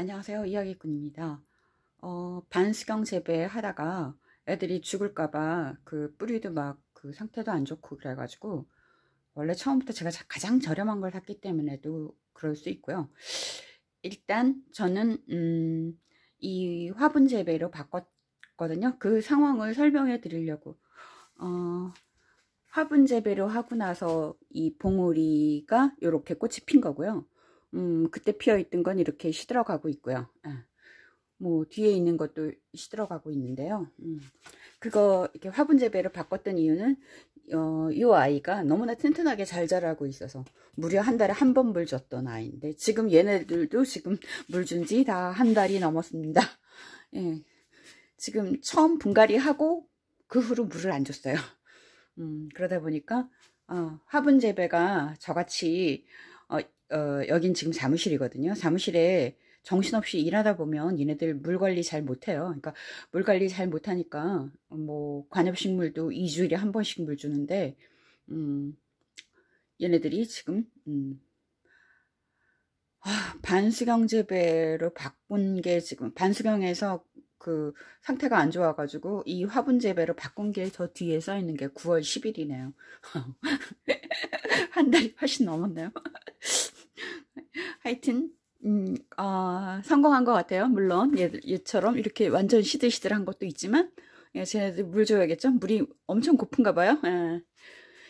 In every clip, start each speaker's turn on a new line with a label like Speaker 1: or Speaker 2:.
Speaker 1: 안녕하세요. 이야기꾼입니다. 어, 반수경 재배 하다가 애들이 죽을까봐 그 뿌리도 막 그 상태도 안 좋고 그래가지고 원래 처음부터 제가 가장 저렴한 걸 샀기 때문에도 그럴 수 있고요. 일단 저는 음, 이 화분 재배로 바꿨거든요. 그 상황을 설명해 드리려고 어, 화분 재배로 하고 나서 이봉우리가 이렇게 꽃이 핀 거고요. 음, 그때 피어있던 건 이렇게 시들어가고 있고요. 아, 뭐 뒤에 있는 것도 시들어가고 있는데요. 음, 그거 이렇게 화분 재배를 바꿨던 이유는 어, 이 아이가 너무나 튼튼하게 잘 자라고 있어서 무려 한 달에 한 번 물 줬던 아이인데 지금 얘네들도 지금 물 준지 다 한 달이 넘었습니다. 예, 지금 처음 분갈이 하고 그 후로 물을 안 줬어요. 음, 그러다 보니까 어, 화분 재배가 저같이 어, 어, 여긴 지금 사무실이거든요. 사무실에 정신없이 일하다 보면 얘네들 물 관리 잘 못해요. 그러니까 물 관리 잘 못하니까 뭐 관엽식물도 2주일에 한 번씩 물 주는데 음, 얘네들이 지금 음, 아, 반수경 재배로 바꾼 게 지금 반수경에서 그 상태가 안 좋아가지고 이 화분 재배로 바꾼 게 저 뒤에 써 있는 게 9월 10일이네요. 한 달이 훨씬 넘었네요. 하여튼 음, 어, 성공한 것 같아요. 물론 얘, 얘처럼 이렇게 완전 시들시들한 것도 있지만 예, 쟤네들 물 줘야겠죠? 물이 엄청 고픈가 봐요. 예.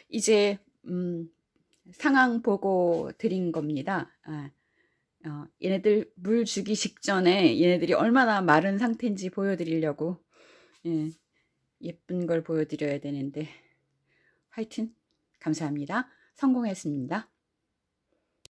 Speaker 1: 이제 음, 상황 보고 드린 겁니다. 예. 어, 얘네들 물 주기 직전에 얘네들이 얼마나 마른 상태인지 보여드리려고 예, 예쁜 걸 보여드려야 되는데 하여튼 감사합니다. 성공했습니다.